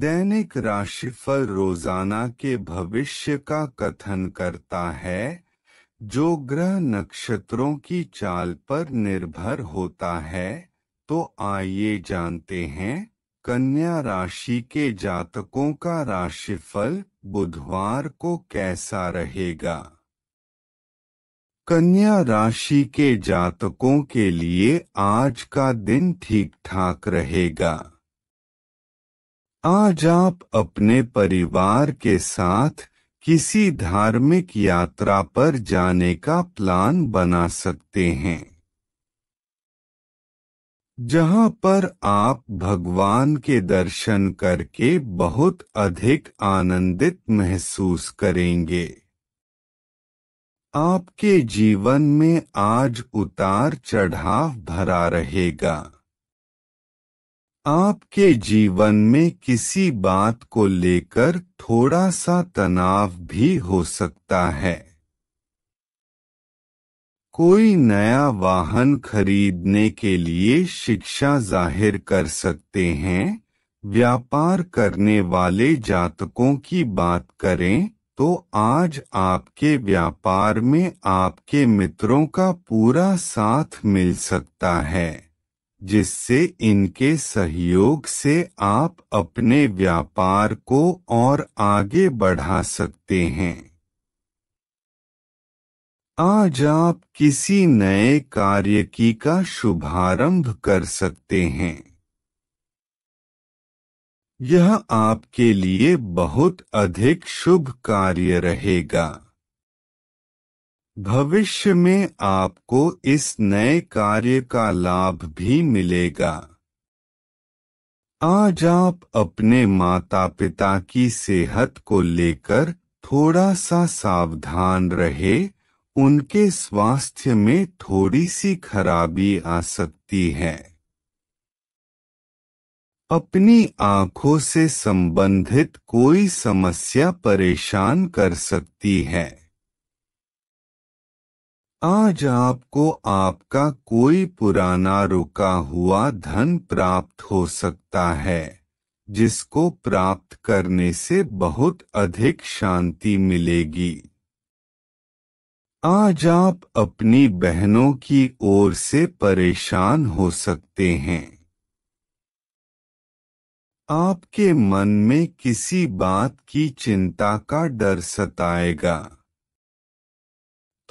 दैनिक राशिफल रोजाना के भविष्य का कथन करता है जो ग्रह नक्षत्रों की चाल पर निर्भर होता है तो आइए जानते हैं कन्या राशि के जातकों का राशिफल बुधवार को कैसा रहेगा कन्या राशि के जातकों के लिए आज का दिन ठीक ठाक रहेगा आज आप अपने परिवार के साथ किसी धार्मिक यात्रा पर जाने का प्लान बना सकते हैं जहां पर आप भगवान के दर्शन करके बहुत अधिक आनंदित महसूस करेंगे आपके जीवन में आज उतार चढ़ाव भरा रहेगा आपके जीवन में किसी बात को लेकर थोड़ा सा तनाव भी हो सकता है कोई नया वाहन खरीदने के लिए शिक्षा जाहिर कर सकते हैं व्यापार करने वाले जातकों की बात करें तो आज आपके व्यापार में आपके मित्रों का पूरा साथ मिल सकता है जिससे इनके सहयोग से आप अपने व्यापार को और आगे बढ़ा सकते हैं आज आप किसी नए कार्य की का शुभारंभ कर सकते हैं यह आपके लिए बहुत अधिक शुभ कार्य रहेगा भविष्य में आपको इस नए कार्य का लाभ भी मिलेगा आज आप अपने माता पिता की सेहत को लेकर थोड़ा सा सावधान रहे उनके स्वास्थ्य में थोड़ी सी खराबी आ सकती है अपनी आंखों से संबंधित कोई समस्या परेशान कर सकती है आज आपको आपका कोई पुराना रुका हुआ धन प्राप्त हो सकता है जिसको प्राप्त करने से बहुत अधिक शांति मिलेगी आज आप अपनी बहनों की ओर से परेशान हो सकते हैं आपके मन में किसी बात की चिंता का डर सताएगा